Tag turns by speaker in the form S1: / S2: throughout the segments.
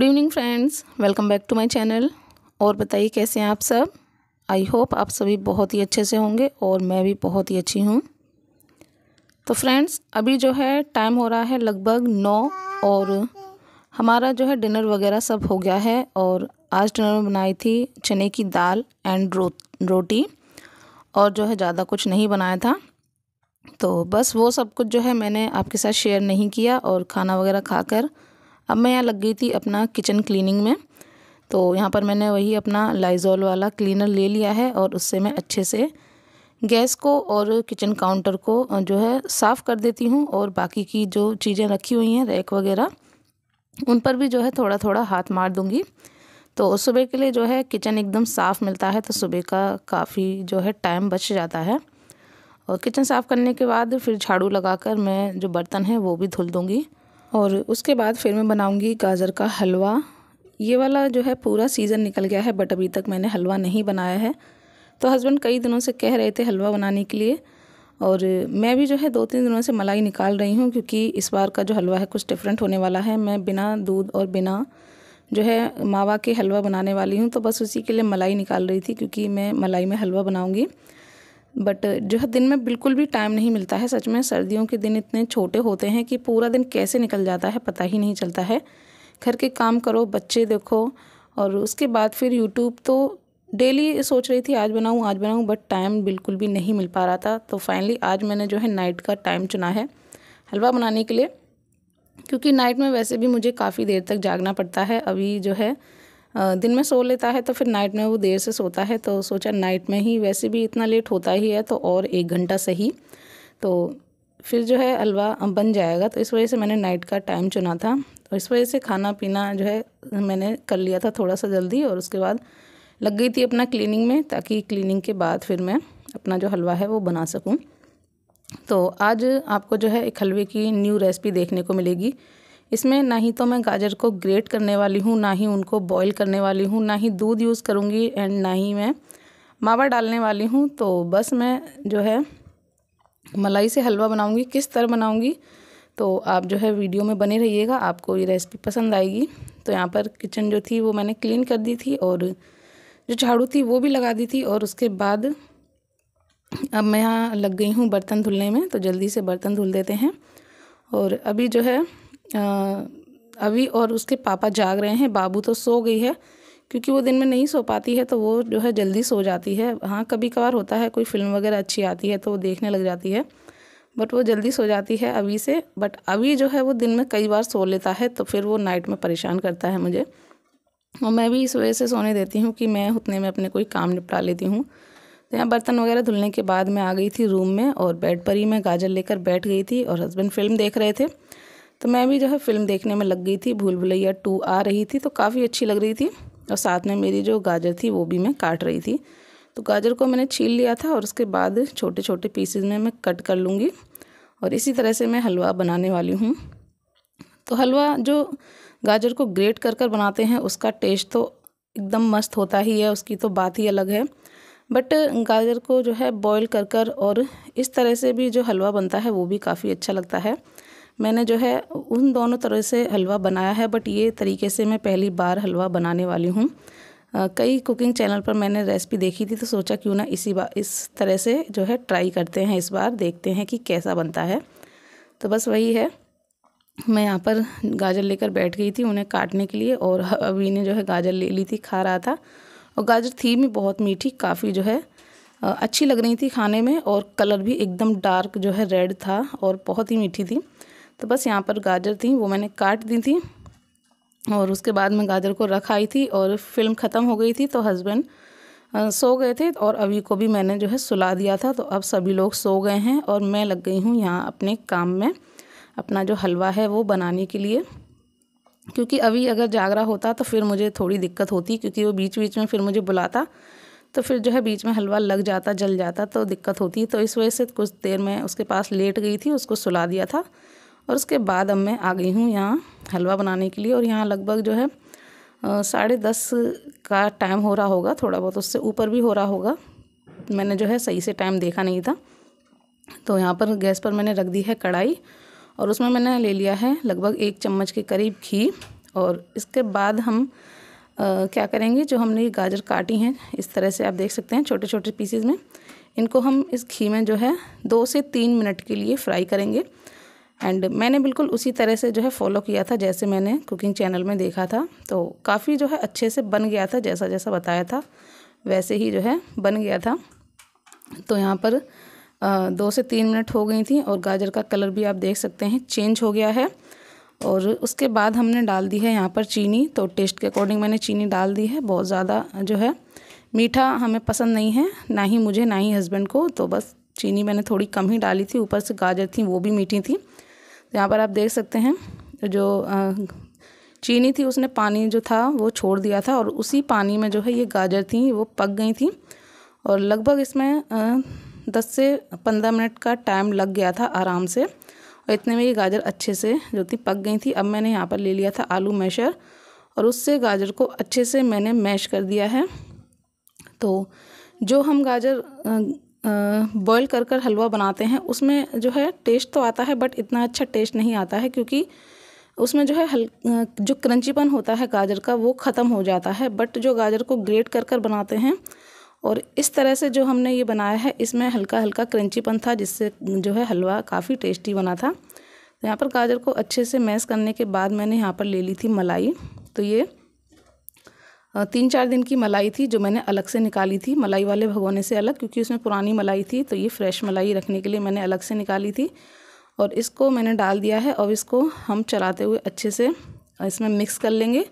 S1: good evening friends welcome back to my channel और बताइए कैसे हैं आप सब आई होप आप सभी बहुत ही अच्छे से होंगे और मैं भी बहुत ही अच्छी हूँ तो फ्रेंड्स अभी जो है टाइम हो रहा है लगभग नौ और हमारा जो है डिनर वगैरह सब हो गया है और आज डिनर में बनाई थी चने की दाल एंड रो, रोटी और जो है ज़्यादा कुछ नहीं बनाया था तो बस वो सब कुछ जो है मैंने आपके साथ शेयर नहीं किया और खाना वगैरह खाकर अब मैं यहाँ लग गई थी अपना किचन क्लीनिंग में तो यहाँ पर मैंने वही अपना लाइजॉल वाला क्लीनर ले लिया है और उससे मैं अच्छे से गैस को और किचन काउंटर को जो है साफ़ कर देती हूँ और बाकी की जो चीज़ें रखी हुई हैं रैक वगैरह उन पर भी जो है थोड़ा थोड़ा हाथ मार दूँगी तो सुबह के लिए जो है किचन एकदम साफ़ मिलता है तो सुबह का काफ़ी जो है टाइम बच जाता है और किचन साफ़ करने के बाद फिर झाड़ू लगाकर मैं जो बर्तन है वो भी धुल दूँगी और उसके बाद फिर मैं बनाऊँगी गाजर का हलवा ये वाला जो है पूरा सीज़न निकल गया है बट अभी तक मैंने हलवा नहीं बनाया है तो हस्बैंड कई दिनों से कह रहे थे हलवा बनाने के लिए और मैं भी जो है दो तीन दिनों से मलाई निकाल रही हूँ क्योंकि इस बार का जो हलवा है कुछ डिफरेंट होने वाला है मैं बिना दूध और बिना जो है मावा के हलवा बनाने वाली हूँ तो बस उसी के लिए मलाई निकाल रही थी क्योंकि मैं मलाई में हलवा बनाऊँगी बट uh, जो है दिन में बिल्कुल भी टाइम नहीं मिलता है सच में सर्दियों के दिन इतने छोटे होते हैं कि पूरा दिन कैसे निकल जाता है पता ही नहीं चलता है घर के काम करो बच्चे देखो और उसके बाद फिर यूट्यूब तो डेली सोच रही थी आज बनाऊँ आज बनाऊँ बट टाइम बिल्कुल भी नहीं मिल पा रहा था तो फाइनली आज मैंने जो है नाइट का टाइम चुना है हलवा बनाने के लिए क्योंकि नाइट में वैसे भी मुझे काफ़ी देर तक जागना पड़ता है अभी जो है दिन में सो लेता है तो फिर नाइट में वो देर से सोता है तो सोचा नाइट में ही वैसे भी इतना लेट होता ही है तो और एक घंटा सही तो फिर जो है हलवा बन जाएगा तो इस वजह से मैंने नाइट का टाइम चुना था और तो इस वजह से खाना पीना जो है मैंने कर लिया था थोड़ा सा जल्दी और उसके बाद लग गई थी अपना क्लीनिंग में ताकि क्लीनिंग के बाद फिर मैं अपना जो हलवा है वो बना सकूँ तो आज आपको जो है एक हलवे की न्यू रेसिपी देखने को मिलेगी इसमें ना ही तो मैं गाजर को ग्रेट करने वाली हूँ ना ही उनको बॉईल करने वाली हूँ ना ही दूध यूज़ करूँगी एंड ना ही मैं मावा डालने वाली हूँ तो बस मैं जो है मलाई से हलवा बनाऊँगी किस तरह बनाऊँगी तो आप जो है वीडियो में बने रहिएगा आपको ये रेसिपी पसंद आएगी तो यहाँ पर किचन जो थी वो मैंने क्लीन कर दी थी और जो झाड़ू थी वो भी लगा दी थी और उसके बाद अब मैं यहाँ लग गई हूँ बर्तन धुलने में तो जल्दी से बर्तन धुल देते हैं और अभी जो है अभी और उसके पापा जाग रहे हैं बाबू तो सो गई है क्योंकि वो दिन में नहीं सो पाती है तो वो जो है जल्दी सो जाती है हाँ कभी कभार होता है कोई फिल्म वगैरह अच्छी आती है तो वो देखने लग जाती है बट वो जल्दी सो जाती है अभी से बट अभी जो है वो दिन में कई बार सो लेता है तो फिर वो नाइट में परेशान करता है मुझे और मैं भी इस वजह से सोने देती हूँ कि मैं उतने में अपने कोई काम निपटा लेती हूँ तो यहाँ बर्तन वगैरह धुलने के बाद मैं आ गई थी रूम में और बेड पर ही मैं गाजर लेकर बैठ गई थी और हस्बैंड फिल्म देख रहे थे तो मैं भी जो है फ़िल्म देखने में लग गई थी भूल भुलैया टू आ रही थी तो काफ़ी अच्छी लग रही थी और साथ में मेरी जो गाजर थी वो भी मैं काट रही थी तो गाजर को मैंने छील लिया था और उसके बाद छोटे छोटे पीसेज में मैं कट कर लूँगी और इसी तरह से मैं हलवा बनाने वाली हूँ तो हलवा जो गाजर को ग्रेट कर कर बनाते हैं उसका टेस्ट तो एकदम मस्त होता ही है उसकी तो बात ही अलग है बट गाजर को जो है बॉईल कर कर और इस तरह से भी जो हलवा बनता है वो भी काफ़ी अच्छा लगता है मैंने जो है उन दोनों तरह से हलवा बनाया है बट ये तरीके से मैं पहली बार हलवा बनाने वाली हूँ कई कुकिंग चैनल पर मैंने रेसिपी देखी थी तो सोचा क्यों ना इसी बार इस तरह से जो है ट्राई करते हैं इस बार देखते हैं कि कैसा बनता है तो बस वही है मैं यहाँ पर गाजर लेकर बैठ गई थी उन्हें काटने के लिए और अभी ने जो है गाजर ले ली थी खा रहा था और गाजर थी भी बहुत मीठी काफ़ी जो है अच्छी लग रही थी खाने में और कलर भी एकदम डार्क जो है रेड था और बहुत ही मीठी थी तो बस यहाँ पर गाजर थी वो मैंने काट दी थी और उसके बाद मैं गाजर को रख आई थी और फिल्म ख़त्म हो गई थी तो हस्बैंड सो गए थे और अभी को भी मैंने जो है सुला दिया था तो अब सभी लोग सो गए हैं और मैं लग गई हूँ यहाँ अपने काम में अपना जो हलवा है वो बनाने के लिए क्योंकि अभी अगर जागरा होता तो फिर मुझे थोड़ी दिक्कत होती क्योंकि वो बीच बीच में फिर मुझे बुलाता तो फिर जो है बीच में हलवा लग जाता जल जाता तो दिक्कत होती तो इस वजह से कुछ देर में उसके पास लेट गई थी उसको सुला दिया था और उसके बाद अब मैं आ गई हूँ यहाँ हलवा बनाने के लिए और यहाँ लगभग जो है साढ़े दस का टाइम हो रहा होगा थोड़ा बहुत उससे ऊपर भी हो रहा होगा मैंने जो है सही से टाइम देखा नहीं था तो यहाँ पर गैस पर मैंने रख दी है कढ़ाई और उसमें मैंने ले लिया है लगभग एक चम्मच के करीब घी और इसके बाद हम आ, क्या करेंगे जो हमने गाजर काटी हैं इस तरह से आप देख सकते हैं छोटे छोटे पीसीज में इनको हम इस घी में जो है दो से तीन मिनट के लिए फ्राई करेंगे एंड मैंने बिल्कुल उसी तरह से जो है फॉलो किया था जैसे मैंने कुकिंग चैनल में देखा था तो काफ़ी जो है अच्छे से बन गया था जैसा जैसा बताया था वैसे ही जो है बन गया था तो यहाँ पर दो से तीन मिनट हो गई थी और गाजर का कलर भी आप देख सकते हैं चेंज हो गया है और उसके बाद हमने डाल दी है यहाँ पर चीनी तो टेस्ट के अकॉर्डिंग मैंने चीनी डाल दी है बहुत ज़्यादा जो है मीठा हमें पसंद नहीं है ना ही मुझे ना ही हस्बैंड को तो बस चीनी मैंने थोड़ी कम ही डाली थी ऊपर से गाजर थी वो भी मीठी थी यहाँ पर आप देख सकते हैं जो चीनी थी उसने पानी जो था वो छोड़ दिया था और उसी पानी में जो है ये गाजर थी वो पक गई थी और लगभग इसमें दस से पंद्रह मिनट का टाइम लग गया था आराम से और इतने में ये गाजर अच्छे से जो थी पक गई थी अब मैंने यहाँ पर ले लिया था आलू मैशर और उससे गाजर को अच्छे से मैंने मैश कर दिया है तो जो हम गाजर बॉईल कर कर हलवा बनाते हैं उसमें जो है टेस्ट तो आता है बट इतना अच्छा टेस्ट नहीं आता है क्योंकि उसमें जो है हल जो क्रंचीपन होता है गाजर का वो ख़त्म हो जाता है बट जो गाजर को ग्रेट कर कर बनाते हैं और इस तरह से जो हमने ये बनाया है इसमें हल्का हल्का क्रंचीपन था जिससे जो है हलवा काफ़ी टेस्टी बना था तो यहाँ पर गाजर को अच्छे से मैस करने के बाद मैंने यहाँ पर ले ली थी मलाई तो ये तीन चार दिन की मलाई थी जो मैंने अलग से निकाली थी मलाई वाले भगोने से अलग क्योंकि उसमें पुरानी मलाई थी तो ये फ्रेश मलाई रखने के लिए मैंने अलग से निकाली थी और इसको मैंने डाल दिया है और इसको हम चलाते हुए अच्छे से इसमें मिक्स कर लेंगे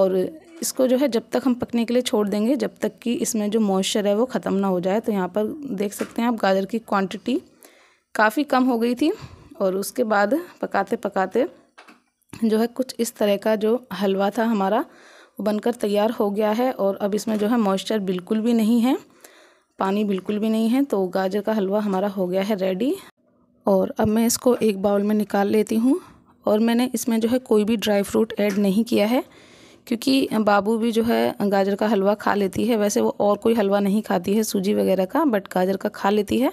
S1: और इसको जो है जब तक हम पकने के लिए छोड़ देंगे जब तक कि इसमें जो मॉइस्चर है वो ख़त्म ना हो जाए तो यहाँ पर देख सकते हैं आप गाजर की क्वांटिटी काफ़ी कम हो गई थी और उसके बाद पकाते पकाते जो है कुछ इस तरह का जो हलवा था हमारा बनकर तैयार हो गया है और अब इसमें जो है मॉइस्चर बिल्कुल भी नहीं है पानी बिल्कुल भी नहीं है तो गाजर का हलवा हमारा हो गया है रेडी और अब मैं इसको एक बाउल में निकाल लेती हूँ और मैंने इसमें जो है कोई भी ड्राई फ्रूट ऐड नहीं किया है क्योंकि बाबू भी जो है गाजर का हलवा खा लेती है वैसे वो और कोई हलवा नहीं खाती है सूजी वगैरह का बट गाजर का खा लेती है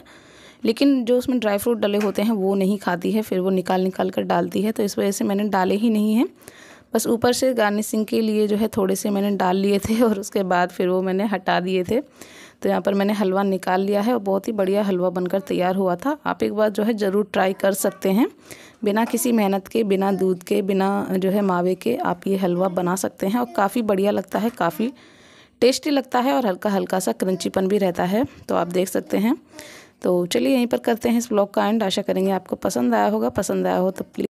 S1: लेकिन जो उसमें ड्राई फ्रूट डले होते हैं वो नहीं खाती है फिर वो निकाल निकाल कर डालती है तो इस वजह से मैंने डाले ही नहीं हैं बस ऊपर से गार्निशिंग के लिए जो है थोड़े से मैंने डाल लिए थे और उसके बाद फिर वो मैंने हटा दिए थे तो यहाँ पर मैंने हलवा निकाल लिया है और बहुत ही बढ़िया हलवा बनकर तैयार हुआ था आप एक बार जो है ज़रूर ट्राई कर सकते हैं बिना किसी मेहनत के बिना दूध के बिना जो है मावे के आप ये हलवा बना सकते हैं और काफ़ी बढ़िया लगता है काफ़ी टेस्टी लगता है और हल्का हल्का सा क्रंचीपन भी रहता है तो आप देख सकते हैं तो चलिए यहीं पर करते हैं इस ब्लॉग का एंड आशा करेंगे आपको पसंद आया होगा पसंद आया हो तो प्लीज़